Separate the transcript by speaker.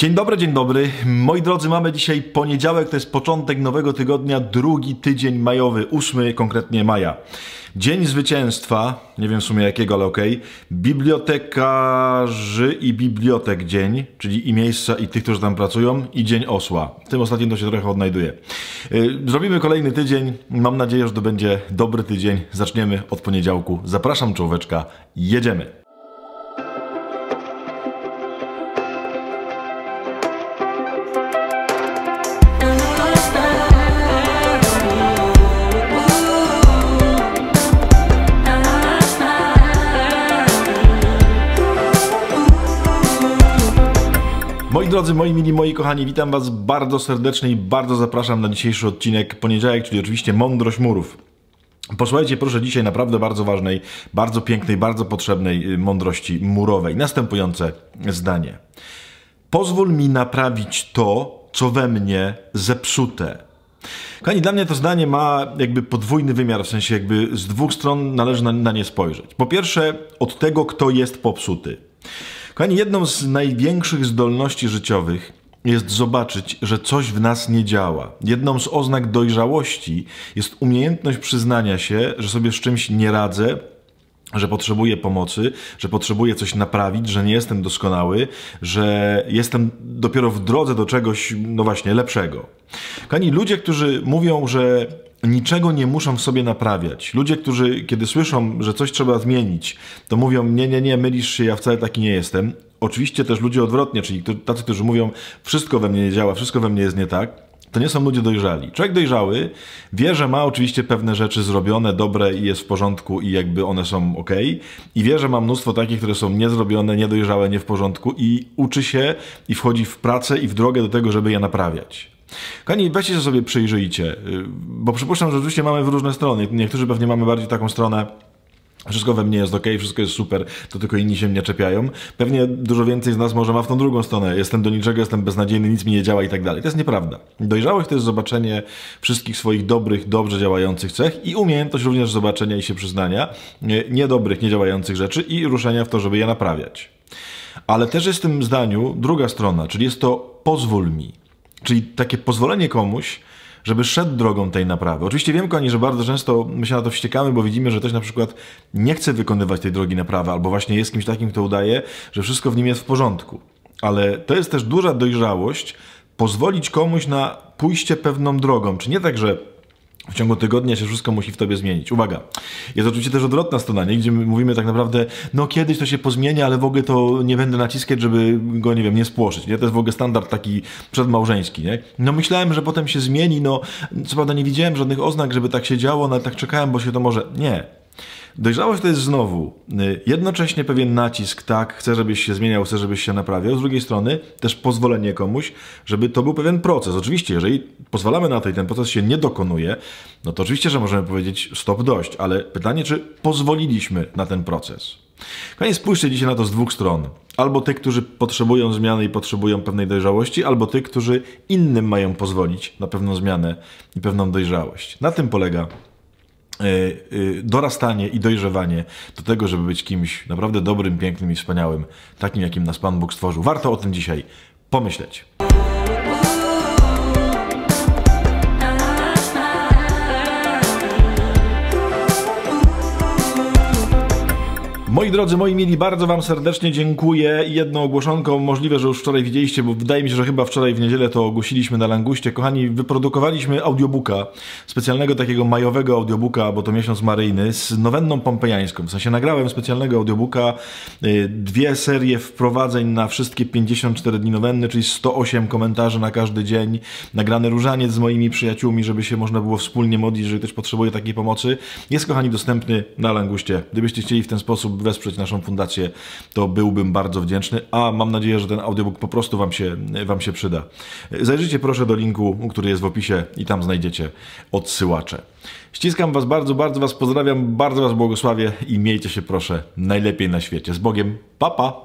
Speaker 1: Dzień dobry, dzień dobry. Moi drodzy, mamy dzisiaj poniedziałek, to jest początek nowego tygodnia, drugi tydzień majowy, 8 konkretnie maja. Dzień zwycięstwa, nie wiem w sumie jakiego, ale okej. Okay. Bibliotekarzy i bibliotek dzień, czyli i miejsca i tych, którzy tam pracują, i dzień osła. Tym ostatnim to się trochę odnajduje. Y, zrobimy kolejny tydzień. Mam nadzieję, że to będzie dobry tydzień. Zaczniemy od poniedziałku. Zapraszam czołóweczka. Jedziemy. Moi drodzy, moi mili, moi kochani, witam Was bardzo serdecznie i bardzo zapraszam na dzisiejszy odcinek poniedziałek, czyli oczywiście Mądrość Murów. Posłuchajcie proszę dzisiaj naprawdę bardzo ważnej, bardzo pięknej, bardzo potrzebnej y, mądrości murowej. Następujące zdanie. Pozwól mi naprawić to, co we mnie zepsute. Kochani, dla mnie to zdanie ma jakby podwójny wymiar, w sensie jakby z dwóch stron należy na, na nie spojrzeć. Po pierwsze, od tego, kto jest popsuty. Kochani, jedną z największych zdolności życiowych jest zobaczyć, że coś w nas nie działa. Jedną z oznak dojrzałości jest umiejętność przyznania się, że sobie z czymś nie radzę, że potrzebuję pomocy, że potrzebuję coś naprawić, że nie jestem doskonały, że jestem dopiero w drodze do czegoś, no właśnie, lepszego. Kani, ludzie, którzy mówią, że niczego nie muszą sobie naprawiać. Ludzie, którzy kiedy słyszą, że coś trzeba zmienić, to mówią: Nie, nie, nie, mylisz się, ja wcale taki nie jestem. Oczywiście też ludzie odwrotnie, czyli tacy, którzy mówią: Wszystko we mnie nie działa, wszystko we mnie jest nie tak. To nie są ludzie dojrzali. Człowiek dojrzały wie, że ma oczywiście pewne rzeczy zrobione, dobre i jest w porządku i jakby one są ok. I wie, że ma mnóstwo takich, które są niezrobione, niedojrzałe, nie w porządku i uczy się i wchodzi w pracę i w drogę do tego, żeby je naprawiać. Kani, weźcie się sobie przyjrzyjcie, y, bo przypuszczam, że oczywiście mamy w różne strony. Niektórzy pewnie mamy bardziej taką stronę wszystko we mnie jest ok, wszystko jest super, to tylko inni się mnie czepiają. Pewnie dużo więcej z nas może ma w tą drugą stronę. Jestem do niczego, jestem beznadziejny, nic mi nie działa i tak dalej. To jest nieprawda. Dojrzałych to jest zobaczenie wszystkich swoich dobrych, dobrze działających cech i umiejętność również zobaczenia i się przyznania niedobrych, niedziałających rzeczy i ruszenia w to, żeby je naprawiać. Ale też jest w tym zdaniu druga strona, czyli jest to pozwól mi. Czyli takie pozwolenie komuś, żeby szedł drogą tej naprawy. Oczywiście wiem, kochani, że bardzo często my się na to wściekamy, bo widzimy, że ktoś na przykład nie chce wykonywać tej drogi naprawy, albo właśnie jest kimś takim, kto udaje, że wszystko w nim jest w porządku. Ale to jest też duża dojrzałość pozwolić komuś na pójście pewną drogą. Czy nie tak, że w ciągu tygodnia się wszystko musi w tobie zmienić. Uwaga. Jest oczywiście też odwrotna strona, nie? gdzie mówimy tak naprawdę, no kiedyś to się pozmienia, ale w ogóle to nie będę naciskać, żeby go, nie wiem, nie spłoszyć. Nie? To jest w ogóle standard taki przedmałżeński. Nie? No myślałem, że potem się zmieni, no co prawda nie widziałem żadnych oznak, żeby tak się działo, no ale tak czekałem, bo się to może... Nie. Dojrzałość to jest znowu y, jednocześnie pewien nacisk, tak, chcę, żebyś się zmieniał, chcę, żebyś się naprawiał. Z drugiej strony też pozwolenie komuś, żeby to był pewien proces. Oczywiście, jeżeli pozwalamy na to i ten proces się nie dokonuje, no to oczywiście, że możemy powiedzieć stop, dość, ale pytanie, czy pozwoliliśmy na ten proces. Kochani, spójrzcie dzisiaj na to z dwóch stron. Albo tych, którzy potrzebują zmiany i potrzebują pewnej dojrzałości, albo tych, którzy innym mają pozwolić na pewną zmianę i pewną dojrzałość. Na tym polega E, e, dorastanie i dojrzewanie do tego, żeby być kimś naprawdę dobrym, pięknym i wspaniałym, takim jakim nas Pan Bóg stworzył. Warto o tym dzisiaj pomyśleć. Moi drodzy, moi mieli, bardzo wam serdecznie dziękuję. Jedną ogłoszonką, możliwe, że już wczoraj widzieliście, bo wydaje mi się, że chyba wczoraj w niedzielę to ogłosiliśmy na Languście. Kochani, wyprodukowaliśmy audiobooka, specjalnego takiego majowego audiobooka, bo to miesiąc maryjny, z nowenną pompejańską. W sensie nagrałem specjalnego audiobooka, y, dwie serie wprowadzeń na wszystkie 54 dni nowenny, czyli 108 komentarzy na każdy dzień, nagrany różaniec z moimi przyjaciółmi, żeby się można było wspólnie modlić, jeżeli ktoś potrzebuje takiej pomocy. Jest, kochani, dostępny na Languście. Gdybyście chcieli w ten sposób wesprzeć naszą fundację, to byłbym bardzo wdzięczny, a mam nadzieję, że ten audiobook po prostu Wam się, wam się przyda. Zajrzyjcie proszę do linku, który jest w opisie i tam znajdziecie odsyłacze. Ściskam Was bardzo, bardzo Was pozdrawiam, bardzo Was błogosławię i miejcie się proszę najlepiej na świecie. Z Bogiem, papa! Pa.